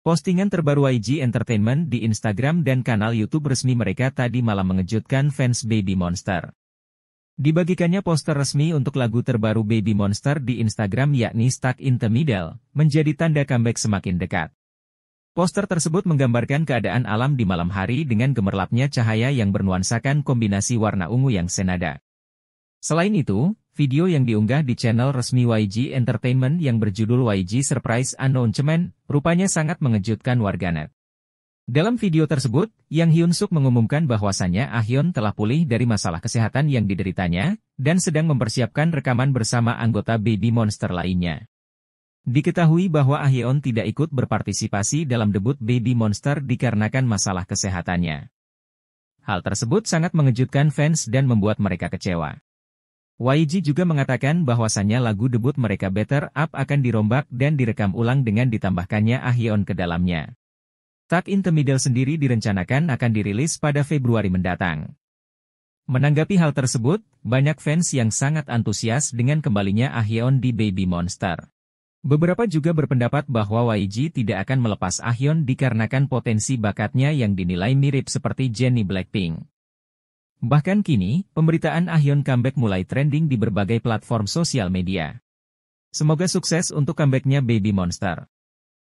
Postingan terbaru IG Entertainment di Instagram dan kanal YouTube resmi mereka tadi malam mengejutkan fans Baby Monster. Dibagikannya poster resmi untuk lagu terbaru Baby Monster di Instagram yakni Stuck in the Middle, menjadi tanda comeback semakin dekat. Poster tersebut menggambarkan keadaan alam di malam hari dengan gemerlapnya cahaya yang bernuansakan kombinasi warna ungu yang senada. Selain itu, video yang diunggah di channel resmi YG Entertainment yang berjudul YG Surprise Announcement, rupanya sangat mengejutkan warganet. Dalam video tersebut, Yang Hyun Suk mengumumkan bahwasannya Ahyun ah telah pulih dari masalah kesehatan yang dideritanya, dan sedang mempersiapkan rekaman bersama anggota Baby Monster lainnya. Diketahui bahwa Ahyun ah tidak ikut berpartisipasi dalam debut Baby Monster dikarenakan masalah kesehatannya. Hal tersebut sangat mengejutkan fans dan membuat mereka kecewa. YG juga mengatakan bahwasannya lagu debut mereka Better Up akan dirombak dan direkam ulang dengan ditambahkannya Ahyeon ke dalamnya. Tak In The Middle sendiri direncanakan akan dirilis pada Februari mendatang. Menanggapi hal tersebut, banyak fans yang sangat antusias dengan kembalinya Ahyeon di Baby Monster. Beberapa juga berpendapat bahwa YG tidak akan melepas Ahyeon dikarenakan potensi bakatnya yang dinilai mirip seperti Jennie Blackpink. Bahkan kini, pemberitaan Ahyun comeback mulai trending di berbagai platform sosial media. Semoga sukses untuk comebacknya Baby Monster.